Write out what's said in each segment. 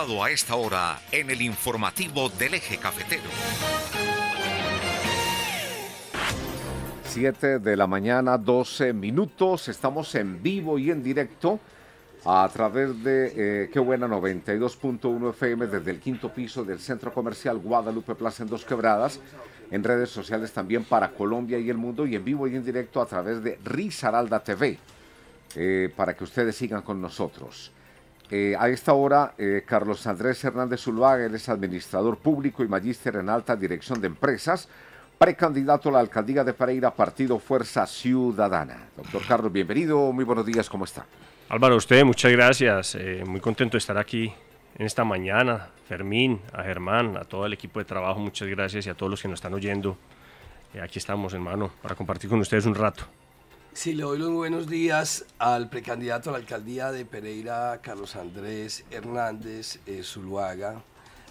a esta hora en el informativo del eje cafetero. 7 de la mañana, 12 minutos. Estamos en vivo y en directo a través de eh, Qué Buena 92.1 FM desde el quinto piso del Centro Comercial Guadalupe Plaza en Dos Quebradas. En redes sociales también para Colombia y el mundo y en vivo y en directo a través de Risaralda TV eh, para que ustedes sigan con nosotros. Eh, a esta hora, eh, Carlos Andrés Hernández Zuluaga, él es administrador público y magíster en alta dirección de empresas, precandidato a la alcaldía de Pereira, partido Fuerza Ciudadana. Doctor Carlos, bienvenido, muy buenos días, ¿cómo está? Álvaro, usted, muchas gracias, eh, muy contento de estar aquí en esta mañana. Fermín, a Germán, a todo el equipo de trabajo, muchas gracias y a todos los que nos están oyendo. aquí estamos, hermano, para compartir con ustedes un rato. Sí, le doy los buenos días al precandidato a la alcaldía de Pereira, Carlos Andrés Hernández eh, Zuluaga.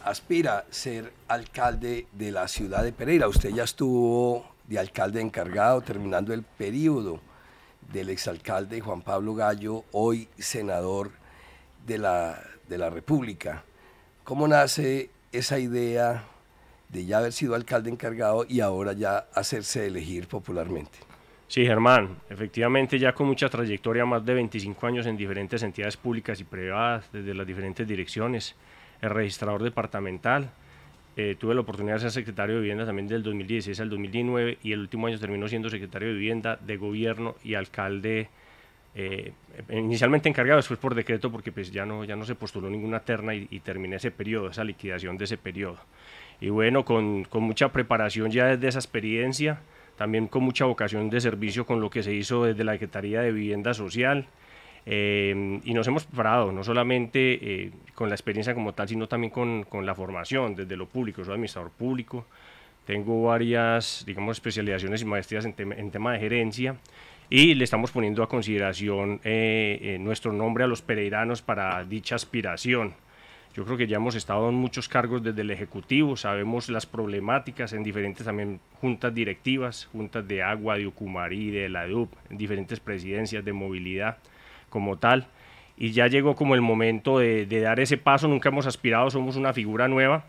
Aspira ser alcalde de la ciudad de Pereira. Usted ya estuvo de alcalde encargado terminando el período del exalcalde Juan Pablo Gallo, hoy senador de la, de la República. ¿Cómo nace esa idea de ya haber sido alcalde encargado y ahora ya hacerse elegir popularmente? Sí, Germán, efectivamente ya con mucha trayectoria, más de 25 años en diferentes entidades públicas y privadas, desde las diferentes direcciones, el registrador departamental, eh, tuve la oportunidad de ser secretario de vivienda también del 2016 al 2019 y el último año terminó siendo secretario de vivienda, de gobierno y alcalde, eh, inicialmente encargado, después por decreto porque pues ya no, ya no se postuló ninguna terna y, terminé ese periodo, esa liquidación de ese periodo. Y bueno, con, con mucha preparación ya desde esa experiencia también con mucha vocación de servicio con lo que se hizo desde la Secretaría de Vivienda Social. Eh, y nos hemos preparado, no solamente eh, con la experiencia como tal, sino también con, con, la formación desde lo público. Soy administrador público, tengo varias, digamos, especializaciones y maestrías en, tema, en tema de gerencia y le estamos poniendo a consideración eh, nuestro nombre a los pereiranos para dicha aspiración. Yo creo que ya hemos estado en muchos cargos desde el Ejecutivo, sabemos las problemáticas en diferentes también juntas directivas, juntas de agua, de Ucumarí, de la EDUP, en diferentes presidencias de movilidad como tal. Y ya llegó como el momento de, dar ese paso, nunca hemos aspirado, somos una figura nueva,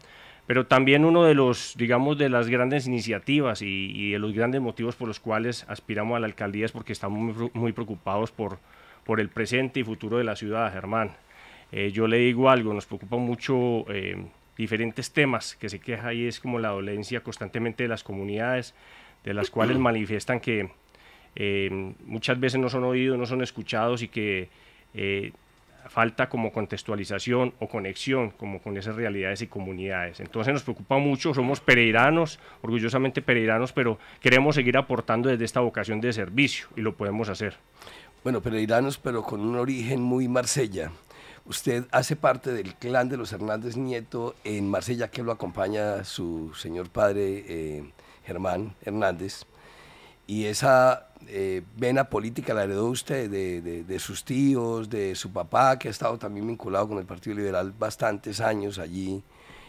pero también uno de los, digamos, de las grandes iniciativas y, de los grandes motivos por los cuales aspiramos a la alcaldía es porque estamos muy, preocupados por, por el presente y futuro de la ciudad, Germán. Eh, yo le digo algo, nos preocupa mucho eh, diferentes temas que se queja ahí es como la dolencia constantemente de las comunidades, de las cuales manifiestan que eh, muchas veces no son oídos, no son escuchados y que falta como contextualización o conexión como con esas realidades y comunidades. Entonces nos preocupa mucho, somos pereiranos, orgullosamente pereiranos, pero queremos seguir aportando desde esta vocación de servicio y lo podemos hacer. Bueno, pereiranos, pero con un origen muy Marsella. Usted hace parte del clan de los Hernández Nieto en Marsella, que lo acompaña su señor padre eh, Germán Hernández. Y esa eh, vena política la heredó usted de, sus tíos, de su papá, que ha estado también vinculado con el Partido Liberal bastantes años allí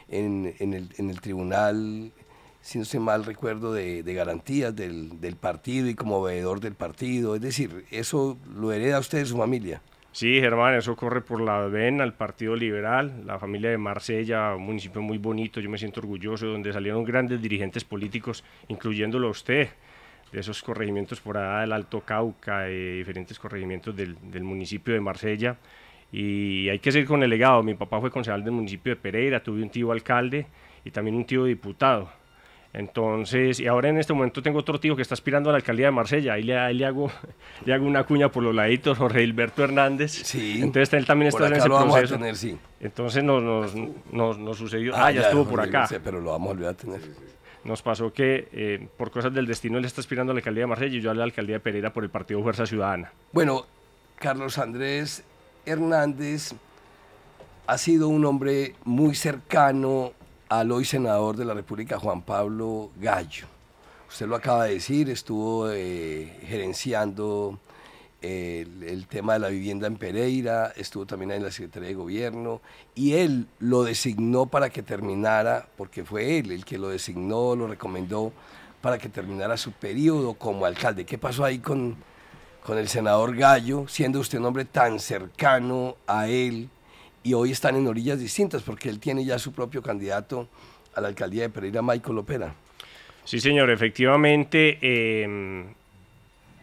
en, el, tribunal, si no mal recuerdo, de, garantías del, del partido y como veedor del partido. Es decir, eso lo hereda usted de su familia. Sí, Germán, eso corre por la vena, el Partido Liberal, la familia de Marsella, un municipio muy bonito, yo me siento orgulloso, donde salieron grandes dirigentes políticos, incluyéndolo a usted, de esos corregimientos por allá del Alto Cauca, de eh, diferentes corregimientos del, del municipio de Marsella. Y hay que seguir con el legado. Mi papá fue concejal del municipio de Pereira, tuve un tío alcalde y también un tío diputado. Entonces, y ahora en este momento tengo otro tío que está aspirando a la alcaldía de Marsella. Ahí le, hago, le hago una cuña por los laditos, Jorge Hilberto Hernández. Sí. Entonces él también está en ese proceso. Entonces nos, sucedió. Ah, ah ya, estuvo por acá. pero lo vamos a tener. Nos pasó que eh, por cosas del destino él está aspirando a la alcaldía de Marsella y yo a la alcaldía de Pereira por el partido Fuerza Ciudadana. Bueno, Carlos Andrés Hernández ha sido un hombre muy cercano al hoy senador de la República, Juan Pablo Gallo. Usted lo acaba de decir, estuvo eh, gerenciando eh, el, tema de la vivienda en Pereira, estuvo también en la Secretaría de Gobierno, y él lo designó para que terminara, porque fue él el que lo designó, lo recomendó para que terminara su periodo como alcalde. ¿Qué pasó ahí con, con el senador Gallo, siendo usted un hombre tan cercano a él, y hoy están en orillas distintas porque él tiene ya su propio candidato a la alcaldía de Pereira, Michael Opera. Sí, señor, efectivamente, em,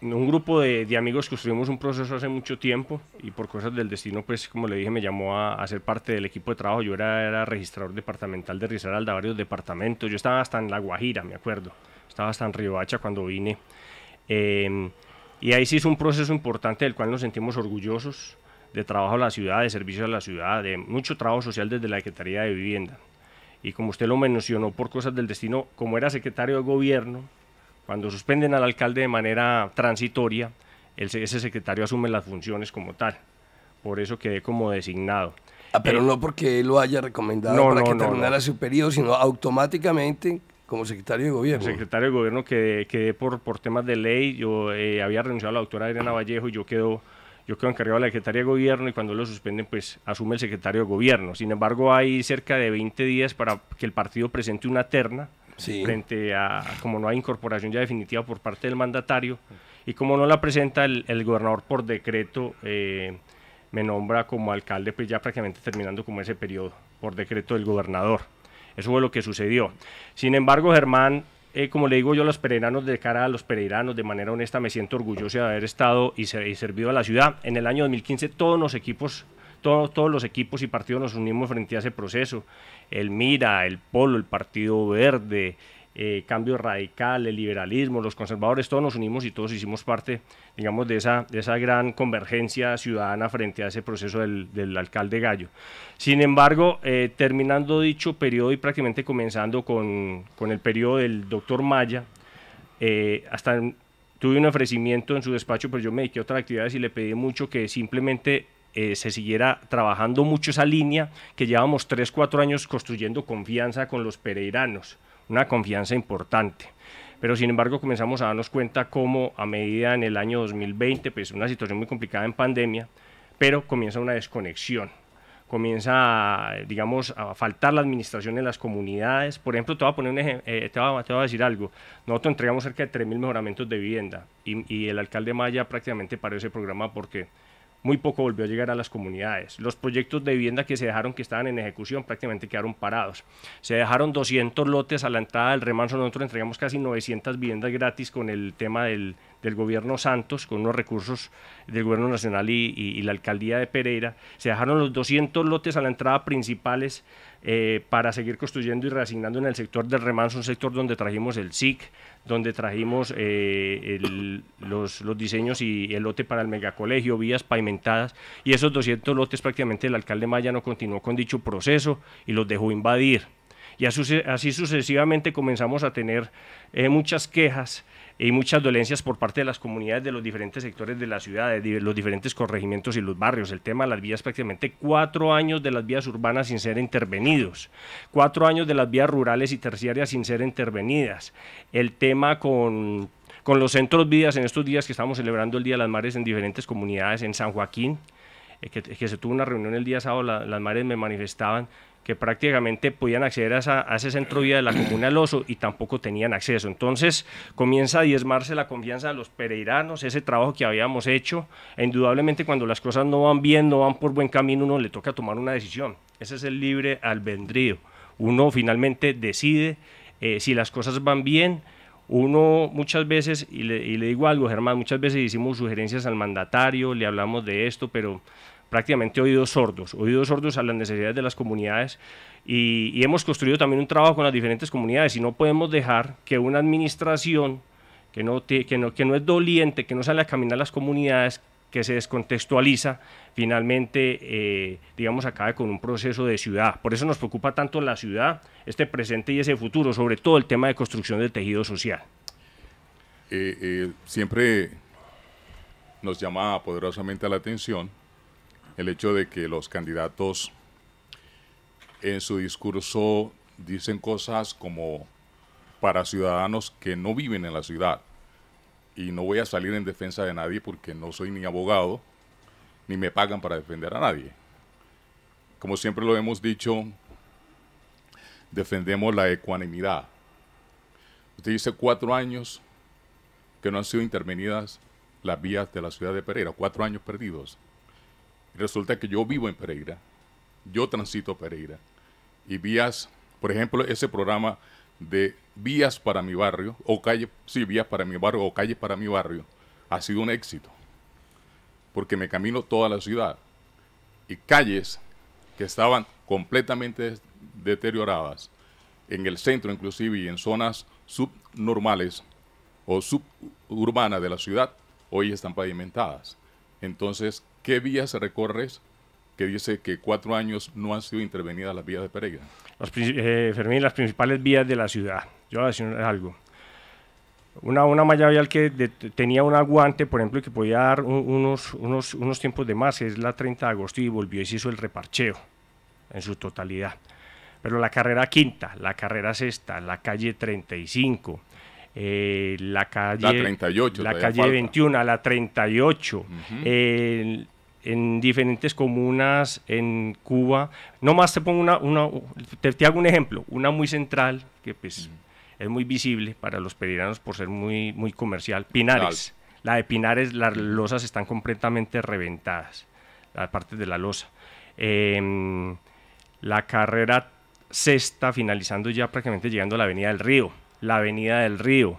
un grupo de, amigos amigos construimos un proceso hace mucho tiempo y por cosas del destino, pues como le dije, me llamó a, ser parte del equipo de trabajo. Yo era, registrador departamental de Risaralda, varios departamentos. Yo estaba hasta en La Guajira, me acuerdo. Estaba hasta en Riohacha cuando vine. Em, y ahí sí es un proceso importante del cual nos sentimos orgullosos de trabajo a la ciudad, de servicio a la ciudad, de mucho trabajo social desde la Secretaría de Vivienda. Y como usted lo mencionó por cosas del destino, como era secretario de gobierno, cuando suspenden al alcalde de manera transitoria, ese secretario asume las funciones como tal. Por eso quedé como designado. Ah, pero eh, no porque él lo haya recomendado para que terminara su periodo, sino automáticamente como secretario de gobierno. secretario de gobierno quedé, quedé por, por temas de ley. Yo eh, había renunciado a la doctora Adriana Vallejo y yo quedo yo quedo encargado de la Secretaría de Gobierno y cuando lo suspenden, pues asume el secretario de Gobierno. Sin embargo, hay cerca de 20 días para que el partido presente una terna frente a, como no hay incorporación ya definitiva por parte del mandatario, y como no la presenta el, gobernador por decreto, eh, me nombra como alcalde, pues ya prácticamente terminando como ese periodo, por decreto del gobernador. Eso fue lo que sucedió. Sin embargo, Germán eh, como le digo yo a los pereiranos, de cara a los pereiranos, de manera honesta, me siento orgulloso de haber estado y, servido a la ciudad. En el año 2015 todos los equipos todos los equipos y partidos nos unimos frente a ese proceso. El Mira, el Polo, el Partido Verde, eh, cambio radical, el liberalismo, los conservadores, todos nos unimos y todos hicimos parte, digamos, de esa, de esa gran convergencia ciudadana frente a ese proceso del, alcalde Gallo. Sin embargo, eh, terminando dicho periodo y prácticamente comenzando con, el periodo del doctor Maya, eh, hasta tuve un ofrecimiento en su despacho, pero yo me dediqué a otras actividades y le pedí mucho que simplemente se siguiera trabajando mucho esa línea que llevábamos 3, 4 años construyendo confianza con los pereiranos una confianza importante. Pero sin embargo comenzamos a darnos cuenta cómo a medida en el año 2020, pues una situación muy complicada en pandemia, pero comienza una desconexión comienza, digamos, a faltar la administración en las comunidades. Por ejemplo, te voy a poner un ejemplo, eh, te, voy a, decir algo. Nosotros entregamos cerca de 3.000 mejoramientos de vivienda y, el alcalde Maya prácticamente paró ese programa porque muy poco volvió a llegar a las comunidades. Los proyectos de vivienda que se dejaron que estaban en ejecución prácticamente quedaron parados. Se dejaron 200 lotes a la entrada del remanso. Nosotros entregamos casi 900 viviendas gratis con el tema del, del gobierno Santos, con unos recursos del gobierno nacional y, la alcaldía de Pereira, se dejaron los 200 lotes a la entrada principales eh, para seguir construyendo y reasignando en el sector del remanso, un sector donde trajimos el SIC, donde trajimos eh, los, diseños y el lote para el megacolegio, vías pavimentadas, y esos 200 lotes prácticamente el alcalde Maya no continuó con dicho proceso y los dejó invadir. Y así, sucesivamente comenzamos a tener eh, muchas quejas y muchas dolencias por parte de las comunidades de los diferentes sectores de la ciudad, de los diferentes corregimientos y los barrios. El tema de las vías, prácticamente cuatro años de las vías urbanas sin ser intervenidos, cuatro años de las vías rurales y terciarias sin ser intervenidas. El tema con los centros vías en estos días que estamos celebrando el Día de las Mares en diferentes comunidades, en San Joaquín, eh, que, se tuvo una reunión el día sábado, las mares me manifestaban que prácticamente podían acceder a, ese centro de de la comuna del Oso y tampoco tenían acceso. Entonces comienza a diezmarse la confianza de los pereiranos, ese trabajo que habíamos hecho. E indudablemente cuando las cosas no van bien, no van por buen camino, uno le toca tomar una decisión. Ese es el libre albedrío. Uno finalmente decide eh, si las cosas van bien. Uno muchas veces, y le, y le digo algo, Germán, muchas veces hicimos sugerencias al mandatario, le hablamos de esto, pero prácticamente oídos sordos, oídos sordos a las necesidades de las comunidades y, hemos construido también un trabajo con las diferentes comunidades y no podemos dejar que una administración que no, que no, es doliente, que no sale a caminar las comunidades, que se descontextualiza, finalmente, eh, digamos, acabe con un proceso de ciudad. Por eso nos preocupa tanto la ciudad, este presente y ese futuro, sobre todo el tema de construcción del tejido social. Eh, eh, siempre nos llama poderosamente la atención el hecho de que los candidatos en su discurso dicen cosas como para ciudadanos que no viven en la ciudad. Y no voy a salir en defensa de nadie porque no soy ni abogado, ni me pagan para defender a nadie. Como siempre lo hemos dicho, defendemos la ecuanimidad. Usted dice cuatro años que no han sido intervenidas las vías de la ciudad de Pereira, cuatro años perdidos resulta que yo vivo en Pereira, yo transito Pereira. Y vías, por ejemplo, ese programa de vías para mi barrio, o calle, sí, vías para mi barrio, o calles para mi barrio, ha sido un éxito. Porque me camino toda la ciudad. Y calles que estaban completamente deterioradas, en el centro inclusive y en zonas subnormales o suburbanas de la ciudad, hoy están pavimentadas. Entonces, ¿Qué vías recorres que dice que cuatro años no han sido intervenidas las vías de Pereira? Las, eh, Fermín, las principales vías de la ciudad. Yo voy a decir algo. Una, una vial que tenía un aguante, por ejemplo, y que podía dar unos, unos, unos tiempos de más, es la 30 de agosto y volvió y se hizo el reparcheo en su totalidad. Pero la carrera quinta, la carrera sexta, la calle 35, eh, la calle la 38, la calle 21, la 38, en diferentes comunas en Cuba. ...no más te pongo una, te, hago un ejemplo, una muy central, que pues es muy visible para los peruanos por ser muy, muy comercial, Pinares. La de Pinares, las losas están completamente reventadas, las partes de la losa. Em, la carrera sexta, finalizando ya prácticamente llegando a la Avenida del Río, la Avenida del Río,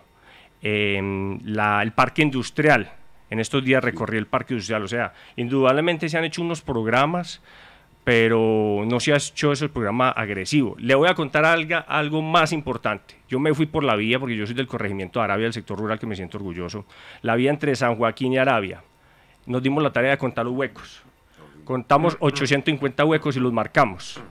em, el Parque Industrial, en estos días recorrí el parque social, o sea, indudablemente se han hecho unos programas, pero no se ha hecho ese programa agresivo. Le voy a contar algo, algo más importante. Yo me fui por la vía, porque yo soy del corregimiento de Arabia, del sector rural que me siento orgulloso, la vía entre San Joaquín y Arabia. Nos dimos la tarea de contar los huecos. Contamos 850 huecos y los marcamos.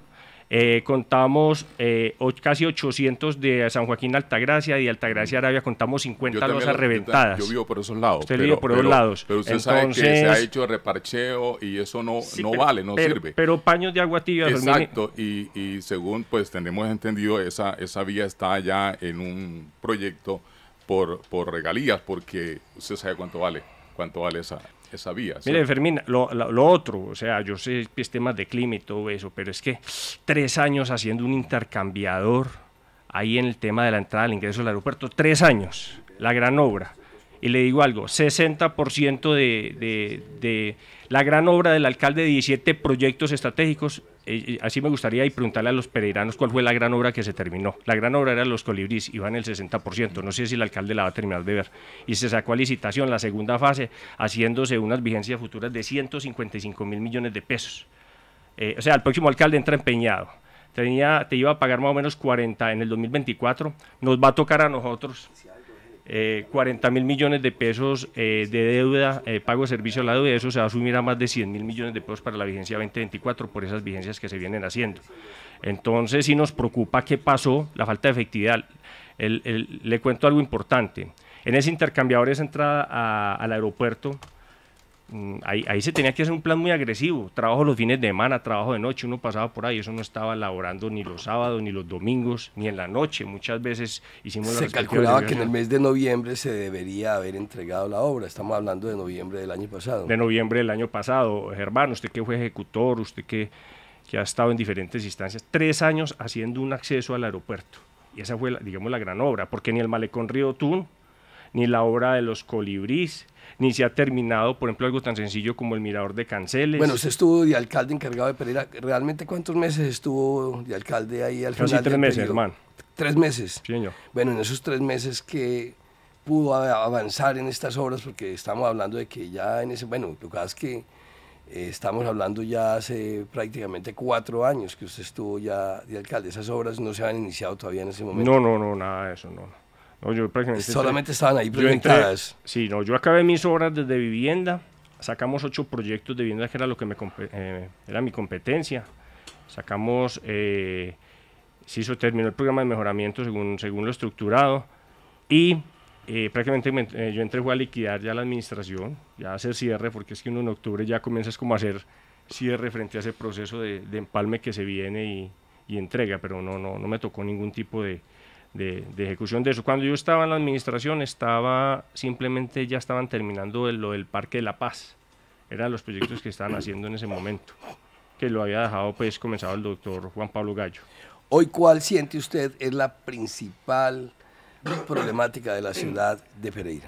Eh, contamos eh, casi 800 de San Joaquín Altagracia y de Altagracia Arabia contamos 50 losas reventadas. Yo vivo por esos lados. pero, por usted sabe que se ha hecho reparcheo y eso no, no vale, no sirve. Pero paños de agua tibia. Exacto, y, y, según pues tenemos entendido, esa, esa vía está ya en un proyecto por, por regalías porque usted sabe cuánto vale cuánto vale esa. Eh, Mire, Fermín, lo, otro, o sea, yo sé que es tema de clima y todo eso, pero es que tres años haciendo un intercambiador ahí en el tema de la entrada al ingreso del aeropuerto, tres años, la gran obra. Y le digo algo, 60% de, de la gran obra del alcalde 17 proyectos estratégicos así me gustaría y preguntarle a los pereiranos cuál fue la gran obra que se terminó. La gran obra era Los Colibrís, iban el 60%, no sé si el alcalde la va a terminar de ver. Y se sacó a licitación la segunda fase, haciéndose unas vigencias futuras de 155 mil millones de pesos. Eh, o sea, el próximo alcalde entra empeñado. Tenía, te iba a pagar más o menos 40 en el 2024, nos va a tocar a nosotros. 40 eh, mil millones de pesos eh, de deuda, eh, pago de servicio a la deuda, eso se va a asumir a más de 100 mil millones de pesos para la vigencia 2024 por esas vigencias que se vienen haciendo. Entonces, si nos preocupa qué pasó, la falta de efectividad. le cuento algo importante. En ese intercambiador, esa entrada al aeropuerto, Mm, ahí, se tenía que hacer un plan muy agresivo. Trabajo los fines de semana, trabajo de noche, uno pasaba por ahí, eso no estaba laborando ni los sábados, ni los domingos, ni en la noche. Muchas veces hicimos Se calculaba que en el mes de noviembre se debería haber entregado la obra. Estamos hablando de noviembre del año pasado. De noviembre del año pasado. Germán, usted que fue ejecutor, usted que, ha estado en diferentes instancias, tres años haciendo un acceso al aeropuerto. Y esa fue, digamos, la gran obra, porque ni el Malecón Río Tún, ni la obra de los colibríes, ni se ha terminado, por ejemplo, algo tan sencillo como el mirador de Canceles. Bueno, usted estuvo de alcalde encargado de Pereira, ¿realmente cuántos meses estuvo de alcalde ahí al Casi final? Casi tres meses, hermano. Tres meses. Sí, señor. Bueno, en esos tres meses que pudo avanzar en estas obras, porque estamos hablando de que ya en ese, bueno, lo que es que eh, estamos hablando ya hace prácticamente cuatro años que usted estuvo ya de alcalde, esas obras no se han iniciado todavía en ese momento. No, no, no, nada de eso, no prácticamente Solamente estaban ahí presentadas. sí, no, yo acabé mis obras desde vivienda. Sacamos ocho proyectos de vivienda, que era lo que eh, era mi competencia. Sacamos, eh, se hizo, terminó el programa de mejoramiento según, según lo estructurado. Y eh, prácticamente eh, yo entré a liquidar ya la administración, ya hacer cierre, porque es que uno en octubre ya comienzas como a hacer cierre frente a ese proceso de, empalme que se viene y, y, entrega, pero no, no, no me tocó ningún tipo de, de, ejecución de eso. Cuando yo estaba en la administración, estaba simplemente ya estaban terminando lo del Parque de la Paz. Eran los proyectos que estaban haciendo en ese momento, que lo había dejado pues comenzado el doctor Juan Pablo Gallo. Hoy, ¿cuál siente usted es la principal problemática de la ciudad de Pereira?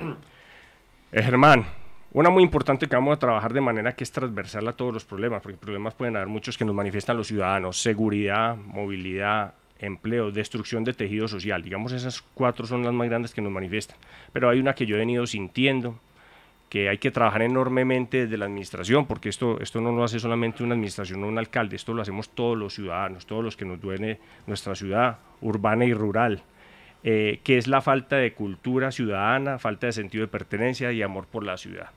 Eh, Germán, una muy importante que vamos a trabajar de manera que es transversal a todos los problemas, porque problemas pueden haber muchos que nos manifiestan los ciudadanos, seguridad, movilidad, empleo, destrucción de tejido social. Digamos, esas cuatro son las más grandes que nos manifiestan. Pero hay una que yo he venido sintiendo, que hay que trabajar enormemente desde la administración, porque esto, esto no lo hace solamente una administración o un alcalde, esto lo hacemos todos los ciudadanos, todos los que nos duele nuestra ciudad urbana y rural, eh, que es la falta de cultura ciudadana, falta de sentido de pertenencia y amor por la ciudad.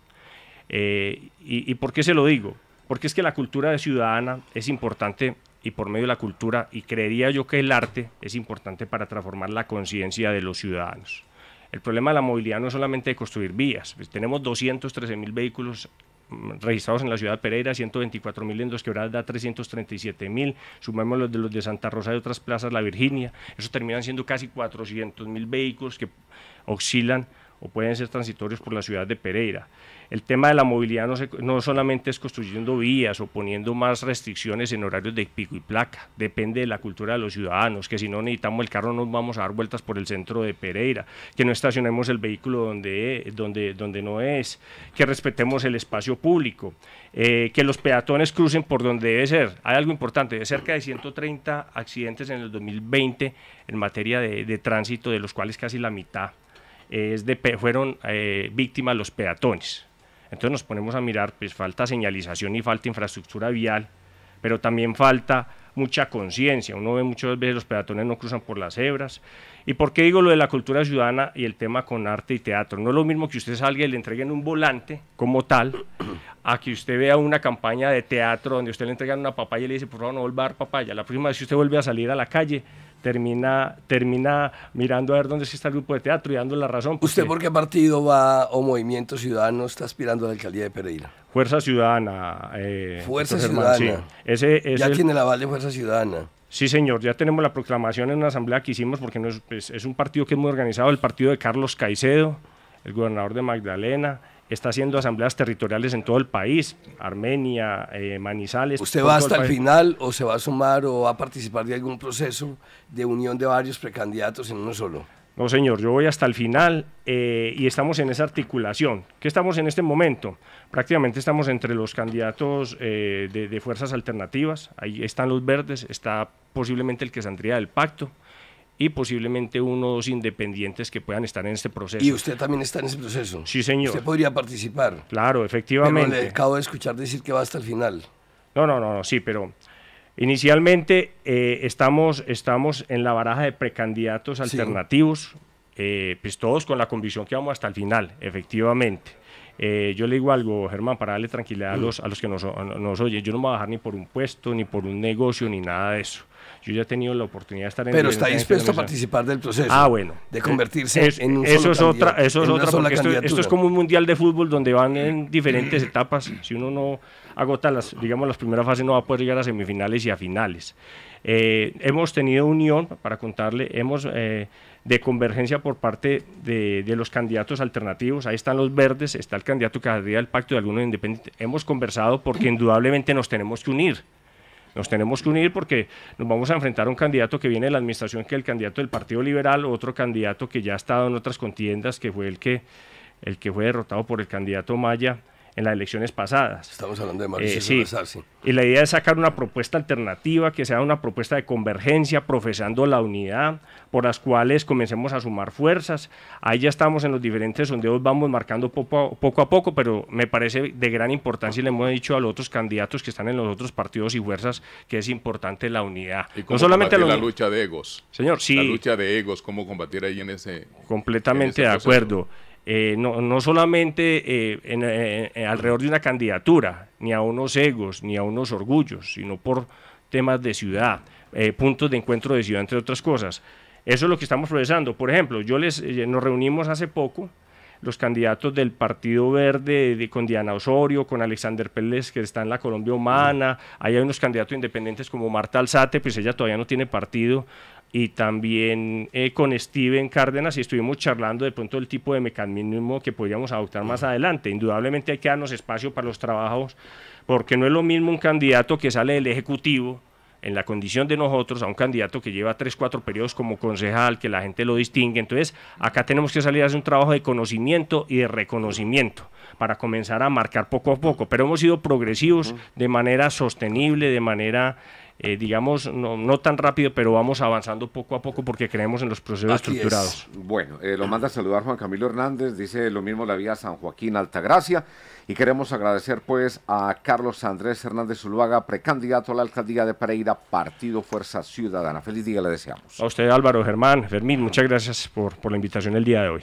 Eh, ¿Y por qué se lo digo? Porque es que la cultura ciudadana es importante y por medio de la cultura, y creería yo que el arte es importante para transformar la conciencia de los ciudadanos. El problema de la movilidad no es solamente de construir vías, pues tenemos 213 mil vehículos mm, registrados en la ciudad de Pereira, 124 mil en Dos Quebradas da 337 mil, sumemos los de los de Santa Rosa y otras plazas, la Virginia, eso terminan siendo casi 400 mil vehículos que oscilan o pueden ser transitorios por la ciudad de Pereira. El tema de la movilidad no, solamente es construyendo vías o poniendo más restricciones en horarios de pico y placa, depende de la cultura de los ciudadanos, que si no necesitamos el carro nos vamos a dar vueltas por el centro de Pereira, que no estacionemos el vehículo donde, donde, donde no es, que respetemos el espacio público, eh, que los peatones crucen por donde debe ser. Hay algo importante, de cerca de 130 accidentes en el 2020 en materia de, de tránsito, de los cuales casi la mitad fueron eh, víctimas los peatones. Entonces nos ponemos a mirar, pues falta señalización y falta infraestructura vial, pero también falta mucha conciencia. Uno ve muchas veces los peatones no cruzan por las hebras. ¿Y por qué digo lo de la cultura ciudadana y el tema con arte y teatro? No es lo mismo que usted salga y le entreguen un volante como tal, a que usted vea una campaña de teatro donde usted le entregan una papaya y le dice, por favor, no vuelva a papaya. La próxima vez que usted vuelve a salir a la calle, termina, termina mirando a ver dónde está el grupo de teatro y dando la razón. ¿Usted por qué partido va o movimiento ciudadano está aspirando a la alcaldía de Pereira? Fuerza Ciudadana. Eh, Fuerza Ciudadana. ese, ya tiene el aval de Fuerza Ciudadana. Sí, señor, ya tenemos la proclamación en una asamblea que hicimos porque no es, pues, es, un partido que es muy organizado, el partido de Carlos Caicedo, el gobernador de Magdalena, está haciendo asambleas territoriales en todo el país, Armenia, eh, Manizales. ¿Usted va hasta el, final o se va a sumar o va a participar de algún proceso de unión de varios precandidatos en uno solo? No, señor, yo voy hasta el final eh, y estamos en esa articulación. ¿Qué estamos en este momento? Prácticamente estamos entre los candidatos eh, de, de, fuerzas alternativas. Ahí están los verdes, está posiblemente el que saldría del pacto, y posiblemente uno o dos independientes que puedan estar en este proceso. ¿Y usted también está en ese proceso? Sí, señor. ¿Usted podría participar? Claro, efectivamente. acabo de escuchar decir que va hasta el final. No, no, no, no sí, pero inicialmente eh, estamos, estamos en la baraja de precandidatos alternativos, eh, pues todos con la convicción que vamos hasta el final, efectivamente. Eh, yo le digo algo, Germán, para darle tranquilidad a mm. los, a los que nos, nos oyen. Yo no me voy a bajar ni por un puesto, ni por un negocio, ni nada de eso. Yo ya he tenido la oportunidad de estar en... Pero está dispuesto a participar del proceso. Ah, bueno. De convertirse en un Eso es otra, eso es otra porque esto, esto, es como un mundial de fútbol donde van en mm. diferentes etapas. Si uno no agota las, digamos, las primeras fases, no va a poder llegar a semifinales y a finales. Eh, hemos tenido unión, para contarle, hemos eh, de convergencia por parte de, los candidatos alternativos. Ahí están los verdes, está el candidato que haría el pacto de algunos independientes. Hemos conversado porque indudablemente nos tenemos que unir. Nos tenemos que unir porque nos vamos a enfrentar a un candidato que viene de la administración, que es el candidato del Partido Liberal, otro candidato que ya ha estado en otras contiendas, que fue el que, el que fue derrotado por el candidato Maya en las elecciones pasadas. Estamos hablando de Mauricio eh, sí. Y la idea es sacar una propuesta alternativa, que sea una propuesta de convergencia, profesando la unidad, por las cuales comencemos a sumar fuerzas. Ahí ya estamos en los diferentes sondeos, vamos marcando poco a, poco pero me parece de gran importancia, y le hemos dicho a los otros candidatos que están en los otros partidos y fuerzas, que es importante la unidad. ¿Y cómo no solamente la, lucha de egos. Señor, sí. La lucha de egos, cómo combatir ahí en ese... Completamente de acuerdo. Eh, no, solamente eh, eh, alrededor de una candidatura, ni a unos egos, ni a unos orgullos, sino por temas de ciudad, puntos de encuentro de ciudad, entre otras cosas. Eso es lo que estamos progresando. Por ejemplo, yo les, nos reunimos hace poco, los candidatos del Partido Verde de, con Diana Osorio, con Alexander Pérez, que está en la Colombia Humana, hay unos candidatos independientes como Marta Alzate, pues ella todavía no tiene partido, y también eh, con Steven Cárdenas y estuvimos charlando de pronto del tipo de mecanismo que podríamos adoptar más adelante. Indudablemente hay que darnos espacio para los trabajos porque no es lo mismo un candidato que sale del Ejecutivo en la condición de nosotros a un candidato que lleva tres, cuatro periodos como concejal, que la gente lo distingue. Entonces, acá tenemos que salir a hacer un trabajo de conocimiento y de reconocimiento para comenzar a marcar poco a poco, pero hemos sido progresivos de manera sostenible, de manera eh, digamos, no, no, tan rápido, pero vamos avanzando poco a poco porque creemos en los procesos estructurados. Bueno, eh, lo manda a saludar Juan Camilo Hernández, dice lo mismo la vía San Joaquín Altagracia y queremos agradecer pues a Carlos Andrés Hernández Zuluaga, precandidato a la alcaldía de Pereira, Partido Fuerza Ciudadana. Feliz día le deseamos. A usted Álvaro, Germán, Fermín, muchas gracias por, por la invitación el día de hoy.